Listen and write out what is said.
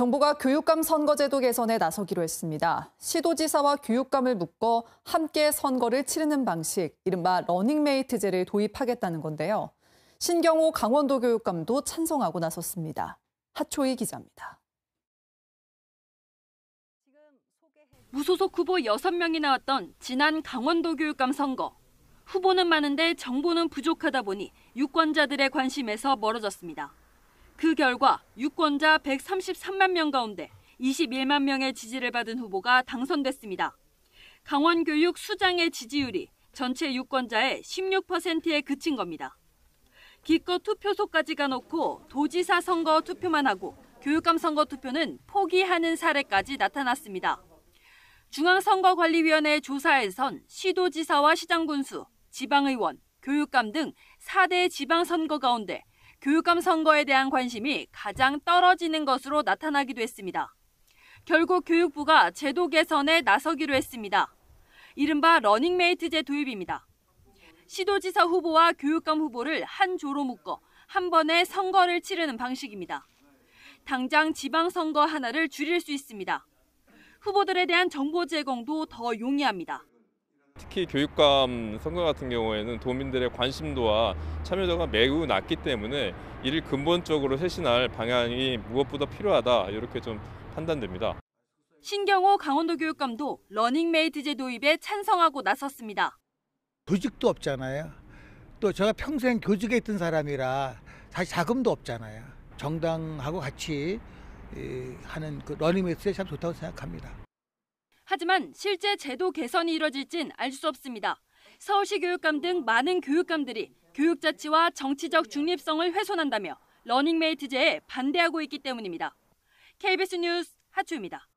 정부가 교육감 선거제도 개선에 나서기로 했습니다. 시도지사와 교육감을 묶어 함께 선거를 치르는 방식, 이른바 러닝메이트제를 도입하겠다는 건데요. 신경호 강원도 교육감도 찬성하고 나섰습니다. 하초희 기자입니다. 무소속 후보 6명이 나왔던 지난 강원도 교육감 선거. 후보는 많은데 정보는 부족하다 보니 유권자들의 관심에서 멀어졌습니다. 그 결과 유권자 133만 명 가운데 21만 명의 지지를 받은 후보가 당선됐습니다. 강원교육 수장의 지지율이 전체 유권자의 16%에 그친 겁니다. 기껏 투표소까지 가놓고 도지사 선거 투표만 하고 교육감 선거 투표는 포기하는 사례까지 나타났습니다. 중앙선거관리위원회 조사에선 시도지사와 시장군수, 지방의원, 교육감 등 4대 지방선거 가운데 교육감 선거에 대한 관심이 가장 떨어지는 것으로 나타나기도 했습니다. 결국 교육부가 제도 개선에 나서기로 했습니다. 이른바 러닝메이트제 도입입니다. 시도지사 후보와 교육감 후보를 한 조로 묶어 한 번에 선거를 치르는 방식입니다. 당장 지방선거 하나를 줄일 수 있습니다. 후보들에 대한 정보 제공도 더 용이합니다. 특히 교육감 선거 같은 경우에는 도민들의 관심도와 참여도가 매우 낮기 때문에 이를 근본적으로 쇄신할 방향이 무엇보다 필요하다 이렇게 좀 판단됩니다. 신경호 강원도 교육감도 러닝메이트제 도입에 찬성하고 나섰습니다. 조직도 없잖아요. 또 제가 평생 교직에 있던 사람이라 사실 자금도 없잖아요. 정당하고 같이 하는 그 러닝메이트제 참 좋다고 생각합니다. 하지만 실제 제도 개선이 이뤄질진 알 수 없습니다. 서울시 교육감 등 많은 교육감들이 교육자치와 정치적 중립성을 훼손한다며 러닝메이트제에 반대하고 있기 때문입니다. KBS 뉴스 하추입니다.